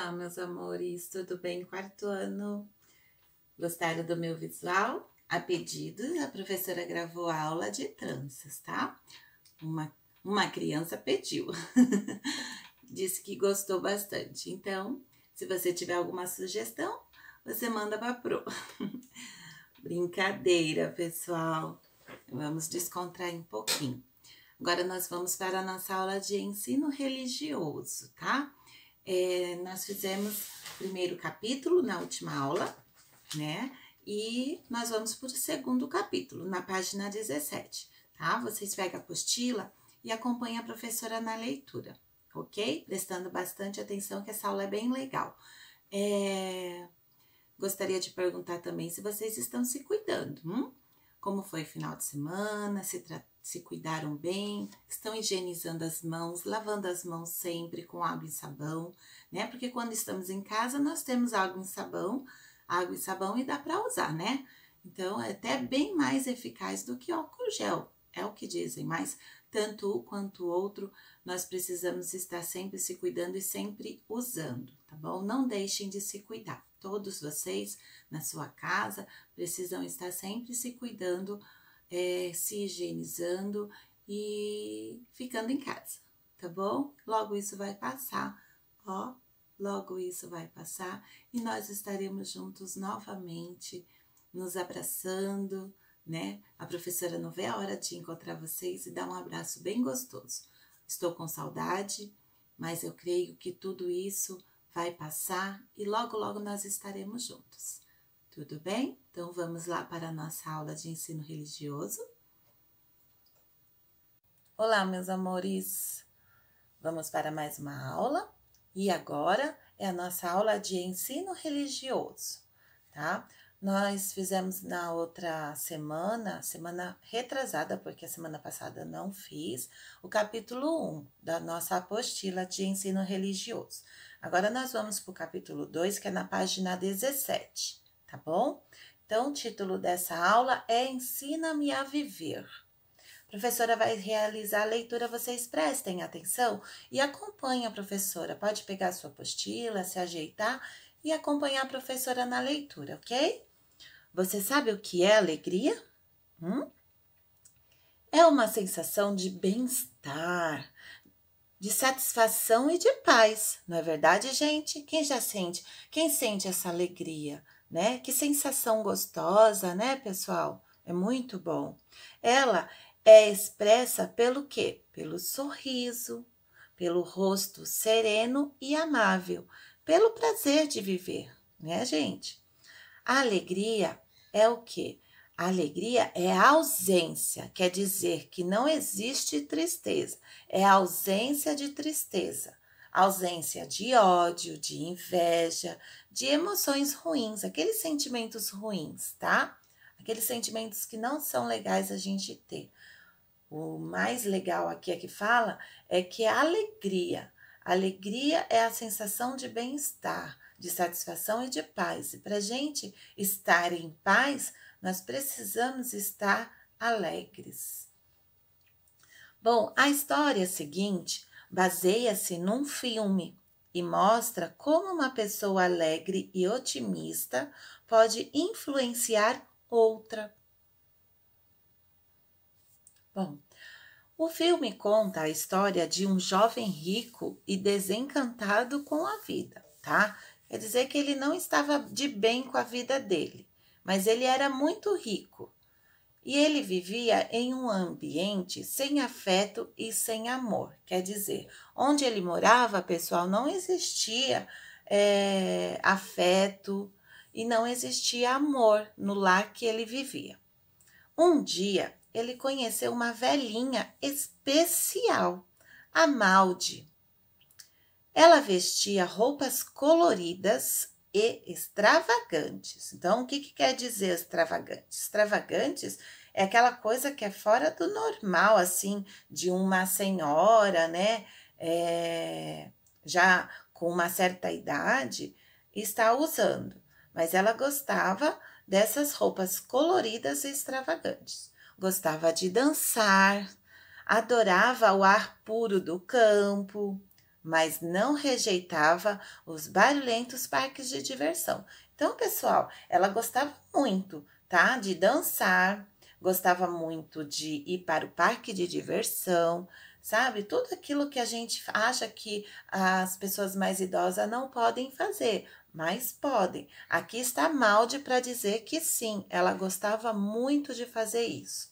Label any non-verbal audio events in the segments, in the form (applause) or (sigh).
Olá, meus amores, tudo bem? Quarto ano. Gostaram do meu visual? A pedido, a professora gravou a aula de tranças, tá? Uma, uma criança pediu, (laughs) disse que gostou bastante. Então, se você tiver alguma sugestão, você manda para pro. (laughs) Brincadeira, pessoal. Vamos descontrair um pouquinho. Agora nós vamos para a nossa aula de ensino religioso, tá? É, nós fizemos o primeiro capítulo na última aula, né? E nós vamos para o segundo capítulo, na página 17, tá? Vocês pegam a apostila e acompanham a professora na leitura, ok? Prestando bastante atenção que essa aula é bem legal. É... Gostaria de perguntar também se vocês estão se cuidando, hum? Como foi o final de semana? Se tratou? se cuidaram bem, estão higienizando as mãos, lavando as mãos sempre com água e sabão, né? Porque quando estamos em casa, nós temos água e sabão, água e sabão e dá para usar, né? Então, é até bem mais eficaz do que álcool gel, é o que dizem, mas tanto o quanto o outro, nós precisamos estar sempre se cuidando e sempre usando, tá bom? Não deixem de se cuidar. Todos vocês na sua casa precisam estar sempre se cuidando é, se higienizando e ficando em casa, tá bom? Logo isso vai passar, ó, logo isso vai passar e nós estaremos juntos novamente, nos abraçando, né? A professora não vê a hora de encontrar vocês e dar um abraço bem gostoso. Estou com saudade, mas eu creio que tudo isso vai passar e logo, logo nós estaremos juntos. Tudo bem? Então, vamos lá para a nossa aula de ensino religioso. Olá, meus amores! Vamos para mais uma aula. E agora é a nossa aula de ensino religioso, tá? Nós fizemos na outra semana, semana retrasada, porque a semana passada não fiz, o capítulo 1 da nossa apostila de ensino religioso. Agora nós vamos para o capítulo 2, que é na página 17 tá bom? Então, o título dessa aula é Ensina-me a Viver. A professora vai realizar a leitura, vocês prestem atenção e acompanhem a professora. Pode pegar sua apostila, se ajeitar e acompanhar a professora na leitura, ok? Você sabe o que é alegria? Hum? É uma sensação de bem-estar, de satisfação e de paz, não é verdade, gente? Quem já sente? Quem sente essa alegria? né? Que sensação gostosa, né, pessoal? É muito bom. Ela é expressa pelo quê? Pelo sorriso, pelo rosto sereno e amável, pelo prazer de viver, né, gente? A alegria é o quê? A alegria é a ausência, quer dizer que não existe tristeza, é a ausência de tristeza ausência de ódio, de inveja, de emoções ruins, aqueles sentimentos ruins, tá? Aqueles sentimentos que não são legais a gente ter. O mais legal aqui é que fala é que a é alegria. alegria é a sensação de bem-estar, de satisfação e de paz. E para gente estar em paz, nós precisamos estar alegres. Bom, a história é seguinte baseia-se num filme e mostra como uma pessoa alegre e otimista pode influenciar outra. Bom, o filme conta a história de um jovem rico e desencantado com a vida, tá? Quer dizer que ele não estava de bem com a vida dele, mas ele era muito rico e ele vivia em um ambiente sem afeto e sem amor. Quer dizer, onde ele morava, pessoal, não existia é, afeto e não existia amor no lar que ele vivia. Um dia, ele conheceu uma velhinha especial, a Maldi. Ela vestia roupas coloridas e extravagantes. Então, o que, que quer dizer extravagantes? Extravagantes é aquela coisa que é fora do normal, assim, de uma senhora, né? É, já com uma certa idade, está usando. Mas ela gostava dessas roupas coloridas e extravagantes. Gostava de dançar, adorava o ar puro do campo, mas não rejeitava os barulhentos parques de diversão. Então, pessoal, ela gostava muito, tá? De dançar, gostava muito de ir para o parque de diversão, sabe? Tudo aquilo que a gente acha que as pessoas mais idosas não podem fazer, mas podem. Aqui está Malde para dizer que sim, ela gostava muito de fazer isso.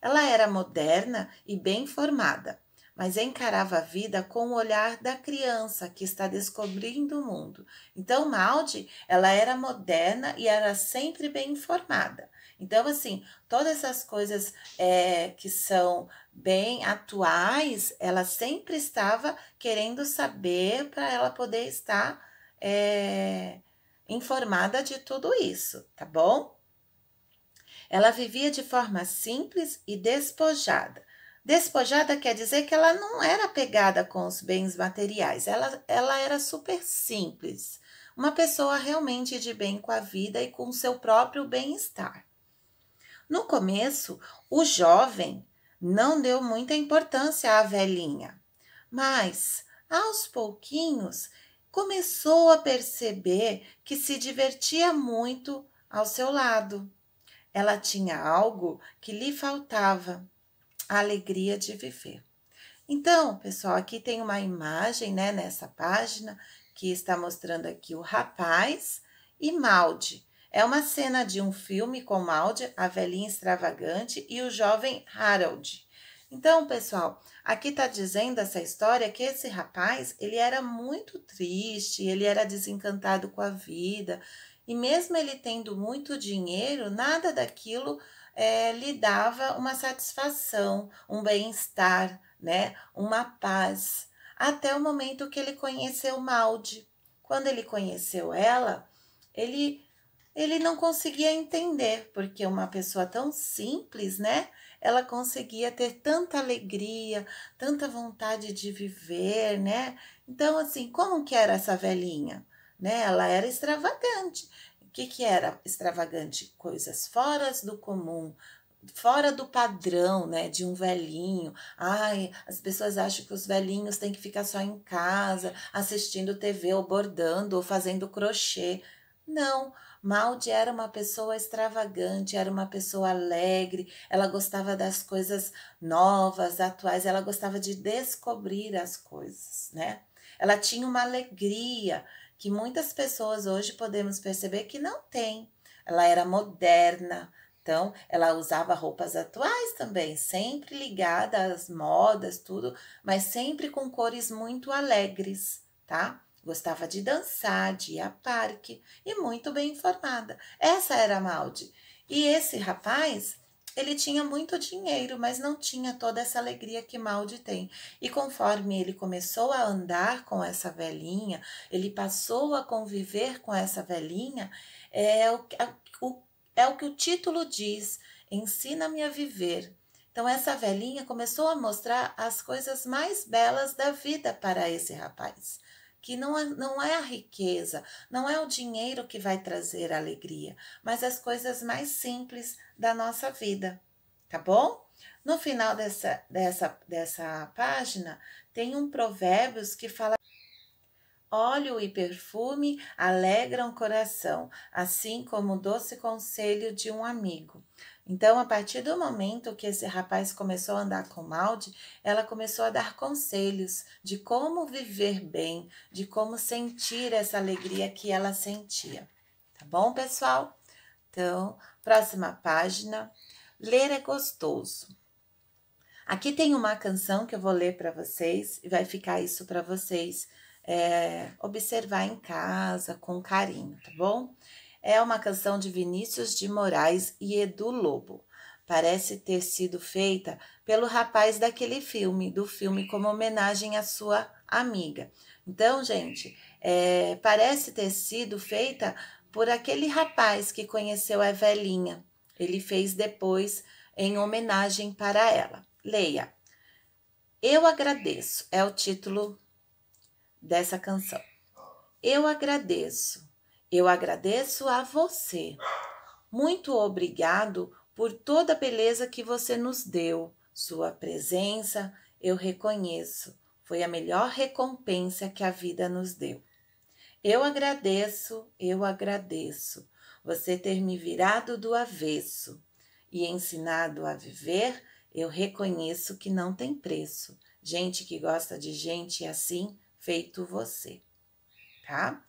Ela era moderna e bem formada mas encarava a vida com o olhar da criança que está descobrindo o mundo. Então, Maldi, ela era moderna e era sempre bem informada. Então, assim, todas essas coisas é, que são bem atuais, ela sempre estava querendo saber para ela poder estar é, informada de tudo isso, tá bom? Ela vivia de forma simples e despojada, Despojada quer dizer que ela não era pegada com os bens materiais, ela, ela era super simples, uma pessoa realmente de bem com a vida e com o seu próprio bem-estar. No começo, o jovem não deu muita importância à velhinha, mas aos pouquinhos começou a perceber que se divertia muito ao seu lado. Ela tinha algo que lhe faltava a alegria de viver. Então, pessoal, aqui tem uma imagem, né, nessa página, que está mostrando aqui o rapaz e Maldi. É uma cena de um filme com Maldi, a velhinha extravagante e o jovem Harold. Então, pessoal, aqui está dizendo essa história que esse rapaz, ele era muito triste, ele era desencantado com a vida, e mesmo ele tendo muito dinheiro, nada daquilo é, lhe dava uma satisfação, um bem-estar, né? uma paz, até o momento que ele conheceu Maldi. Quando ele conheceu ela, ele, ele não conseguia entender, porque uma pessoa tão simples, né? Ela conseguia ter tanta alegria, tanta vontade de viver, né? Então, assim, como que era essa velhinha? Né? Ela era extravagante, que, que era extravagante? Coisas fora do comum, fora do padrão, né, de um velhinho. Ai, as pessoas acham que os velhinhos têm que ficar só em casa, assistindo TV ou bordando ou fazendo crochê. Não, Maldi era uma pessoa extravagante, era uma pessoa alegre, ela gostava das coisas novas, atuais, ela gostava de descobrir as coisas, né? Ela tinha uma alegria, que muitas pessoas hoje podemos perceber que não tem. Ela era moderna, então ela usava roupas atuais também, sempre ligada às modas, tudo, mas sempre com cores muito alegres, tá? Gostava de dançar, de ir a parque e muito bem informada. Essa era a Maldi. E esse rapaz ele tinha muito dinheiro, mas não tinha toda essa alegria que Maldi tem. E conforme ele começou a andar com essa velhinha, ele passou a conviver com essa velhinha, é o, é o, é o que o título diz: Ensina-me a viver. Então, essa velhinha começou a mostrar as coisas mais belas da vida para esse rapaz que não é, não é a riqueza, não é o dinheiro que vai trazer alegria, mas as coisas mais simples da nossa vida, tá bom? No final dessa, dessa, dessa página, tem um provérbios que fala Óleo e perfume alegram o coração, assim como o doce conselho de um amigo. Então, a partir do momento que esse rapaz começou a andar com Maldi, ela começou a dar conselhos de como viver bem, de como sentir essa alegria que ela sentia. Tá bom, pessoal? Então, próxima página. Ler é gostoso. Aqui tem uma canção que eu vou ler para vocês e vai ficar isso para vocês é, observar em casa com carinho, tá bom? é uma canção de Vinícius de Moraes e Edu Lobo. Parece ter sido feita pelo rapaz daquele filme, do filme como homenagem à sua amiga. Então, gente, é, parece ter sido feita por aquele rapaz que conheceu a velhinha. Ele fez depois em homenagem para ela. Leia. Eu agradeço é o título dessa canção. Eu agradeço eu agradeço a você. Muito obrigado por toda a beleza que você nos deu. Sua presença eu reconheço. Foi a melhor recompensa que a vida nos deu. Eu agradeço, eu agradeço você ter me virado do avesso e ensinado a viver. Eu reconheço que não tem preço. Gente que gosta de gente assim, feito você, tá?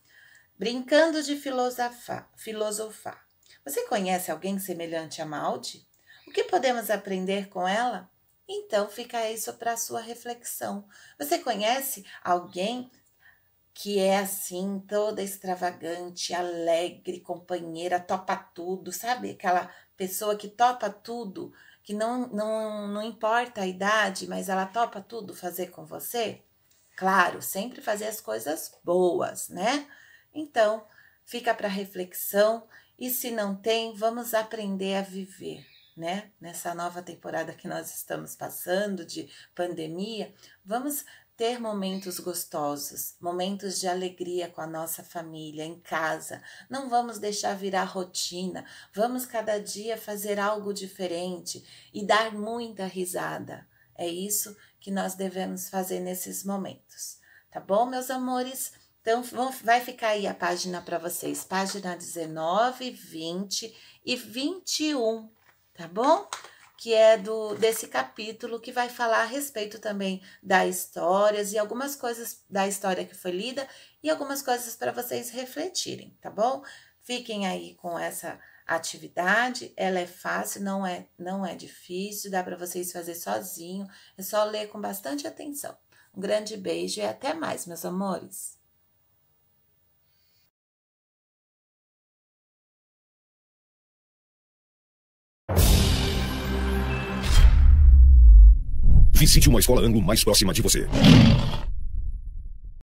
Brincando de filosofar, filosofar. Você conhece alguém semelhante a Maldi? O que podemos aprender com ela? Então fica isso para sua reflexão. Você conhece alguém que é assim, toda extravagante, alegre, companheira, topa tudo, sabe? Aquela pessoa que topa tudo, que não, não, não importa a idade, mas ela topa tudo fazer com você? Claro, sempre fazer as coisas boas, né? Então, fica para reflexão e se não tem, vamos aprender a viver, né? Nessa nova temporada que nós estamos passando de pandemia, vamos ter momentos gostosos, momentos de alegria com a nossa família, em casa. Não vamos deixar virar rotina, vamos cada dia fazer algo diferente e dar muita risada. É isso que nós devemos fazer nesses momentos. Tá bom, meus amores? Então, vai ficar aí a página para vocês, página 19, 20 e 21, tá bom? Que é do desse capítulo que vai falar a respeito também das histórias e algumas coisas da história que foi lida e algumas coisas para vocês refletirem, tá bom? Fiquem aí com essa atividade, ela é fácil, não é, não é difícil, dá para vocês fazer sozinho, é só ler com bastante atenção. Um grande beijo e até mais, meus amores. Visite uma escola anglo mais próxima de você.